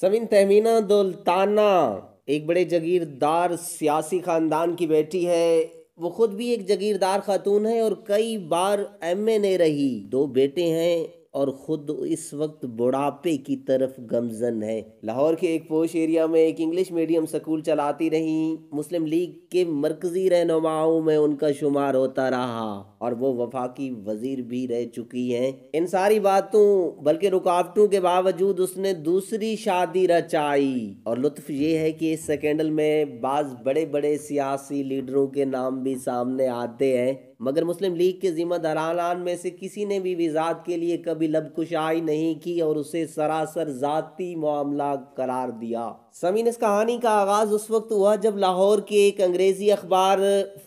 सविन तहमीना दुल्ताना एक बड़े जगीरदार सियासी ख़ानदान की बेटी है वो खुद भी एक जगीरदार खातून है और कई बार एम ए रही दो बेटे हैं और ख़ुद इस वक्त बुढ़ापे की तरफ गमजन है लाहौर के एक पोश एरिया में एक इंग्लिश मीडियम स्कूल चलाती रही मुस्लिम लीग के मरकजी रहनुमाओं में उनका शुमार होता रहा और वो वफाकी वजीर भी रह चुकी हैं इन सारी बातों बल्कि रुकावटों के बावजूद उसने दूसरी शादी रचाई और लुत्फ ये है कि इस स्कैंडल में बाज बड़े बड़े सियासी लीडरों के नाम भी सामने आते हैं मगर मुस्लिम लीग के जिम्मे दरान में से किसी ने भी विजात के लिए कभी लबकुशाई नहीं की और उसे सरासर ज़ाती मामला करार दिया समीन इस कहानी का आगाज़ उस वक्त हुआ जब लाहौर के एक अंग्रेज़ी अखबार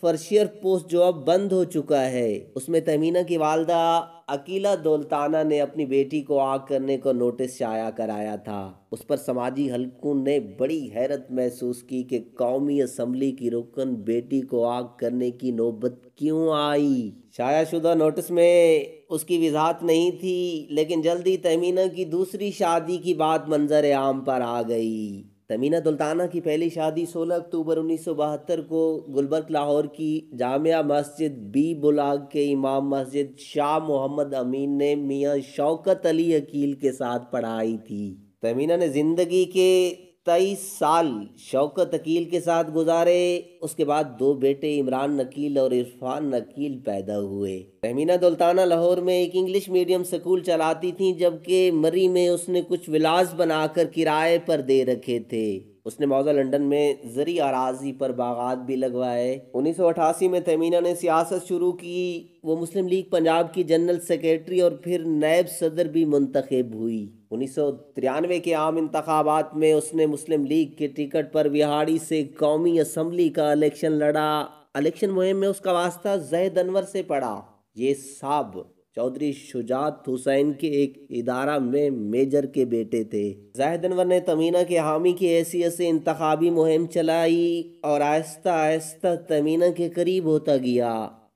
फर्शियर पोस्ट जो अब बंद हो चुका है उसमें तमीना की वालदा अकीला दौलताना ने अपनी बेटी को आग करने को नोटिस शाया कराया था उस पर समाजी हलकों ने बड़ी हैरत महसूस की कि कौमी असम्बली की रुकन बेटी को आग करने की नौबत क्यों आई शायाशुदा नोटिस में उसकी वजाहत नहीं थी लेकिन जल्दी तहमीना की दूसरी शादी की बात मंजर आम पर आ गई तमीना दुल्ताना की पहली शादी 16 अक्टूबर उन्नीस को गुलबर्ग लाहौर की जामिया मस्जिद बी बुलाग के इमाम मस्जिद शाह मोहम्मद अमीन ने मियाँ शौकत अली अकील के साथ पढ़ाई थी तमीना ने ज़िंदगी के तेईस साल शौकत अकील के साथ गुजारे उसके बाद दो बेटे इमरान नकील और इरफान नकील पैदा हुए रहमीना दुल्ताना लाहौर में एक इंग्लिश मीडियम स्कूल चलाती थी जबकि मरी में उसने कुछ विलास बनाकर किराए पर दे रखे थे उसने मौजा लंदन में जरी आराजी पर बागात भी लगवाए 1988 में तमीना ने सियासत शुरू की वो मुस्लिम लीग पंजाब की जनरल सेक्रेटरी और फिर नायब सदर भी मुंतखब हुई उन्नीस के आम इंतबात में उसने मुस्लिम लीग के टिकट पर बिहाड़ी से कौमी असम्बली का इलेक्शन लड़ा इलेक्शन मुहिम में उसका वास्ता जैद अनवर से पड़ा ये साब चौधरी शुजात हुसैन के एक इदारा में मेजर के बेटे थे जाहिद अनवर ने तमीना के हामी की हैसियत से इंतबी मुहिम चलाई और आहिस्ता आहिस्ता तमीना के करीब होता गया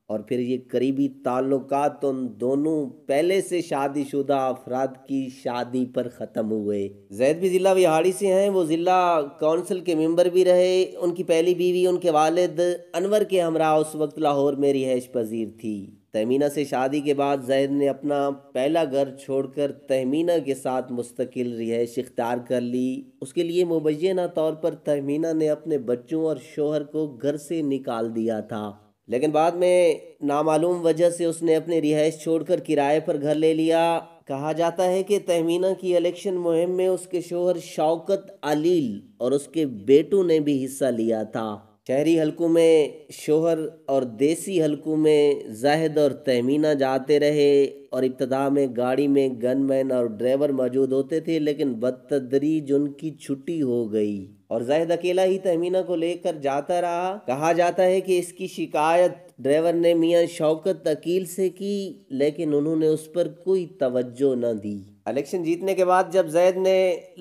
और फिर ये करीबी ताल्लुकात उन दोनों पहले से शादीशुदा अफराद की शादी पर ख़त्म हुए जैद भी ज़िला विहाड़ी से हैं वो ज़िला काउंसिल के मेंबर भी रहे उनकी पहली बीवी उनके वालिद अनवर के हमरा उस वक्त लाहौर में रिहाइश पजीर थी तहमीना से शादी के बाद जैद ने अपना पहला घर छोड़कर तहमीना के साथ मुस्तकिल रिहाइश इख्तियार कर ली उसके लिए मुबैना तौर पर तहमीना ने अपने बच्चों और शोहर को घर से निकाल दिया था लेकिन बाद में नामालूम वजह से उसने अपनी रिहाइश छोड़कर किराए पर घर ले लिया कहा जाता है कि तहमीना की इलेक्शन मुहिम में उसके शोहर शौकत अलील और उसके बेटू ने भी हिस्सा लिया था शहरी हलकों में शोहर और देसी हलकों में जाहिद और तहमीना जाते रहे और इब्तदा में गाड़ी में गनमैन और ड्राइवर मौजूद होते थे लेकिन बदतदरीज उनकी छुट्टी हो गई और जाहिद अकेला ही तहमीना को लेकर जाता रहा कहा जाता है कि इसकी शिकायत ड्राइवर ने मियाँ शौकत अकील से की लेकिन उन्होंने उस पर कोई तवज्जो न दी इलेक्शन जीतने के बाद जब जैद ने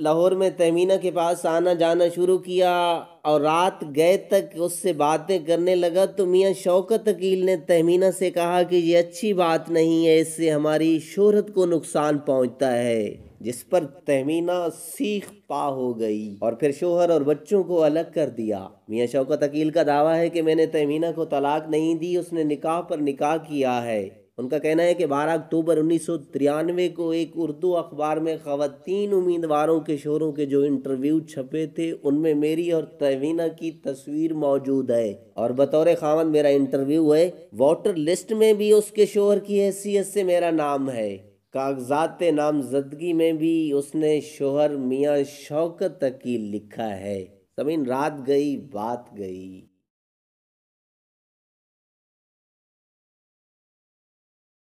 लाहौर में तहमीना के पास आना जाना शुरू किया और रात गए तक उससे बातें करने लगा तो मियाँ शौकत अकील ने तहमीना से कहा कि ये अच्छी बात नहीं है इससे हमारी शोहरत को नुकसान पहुँचता है जिस पर तहमीना सीख पा हो गई और फिर शोहर और बच्चों को अलग कर दिया मियाँ शौकत अकील का दावा है कि मैंने तहमीना को तलाक नहीं दी उसने निकाह पर निकाह किया है उनका कहना है कि 12 अक्टूबर उन्नीस को एक उर्दू अखबार में खातन उम्मीदवारों के शोरों के जो इंटरव्यू छपे थे उनमें मेरी और तहवीना की तस्वीर मौजूद है और बतौर खामद मेरा इंटरव्यू है वोटर लिस्ट में भी उसके शोहर की हैसियत से मेरा नाम है कागजात नामजदगी में भी उसने शोहर मियाँ शौकत की लिखा है जमीन रात गई बात गई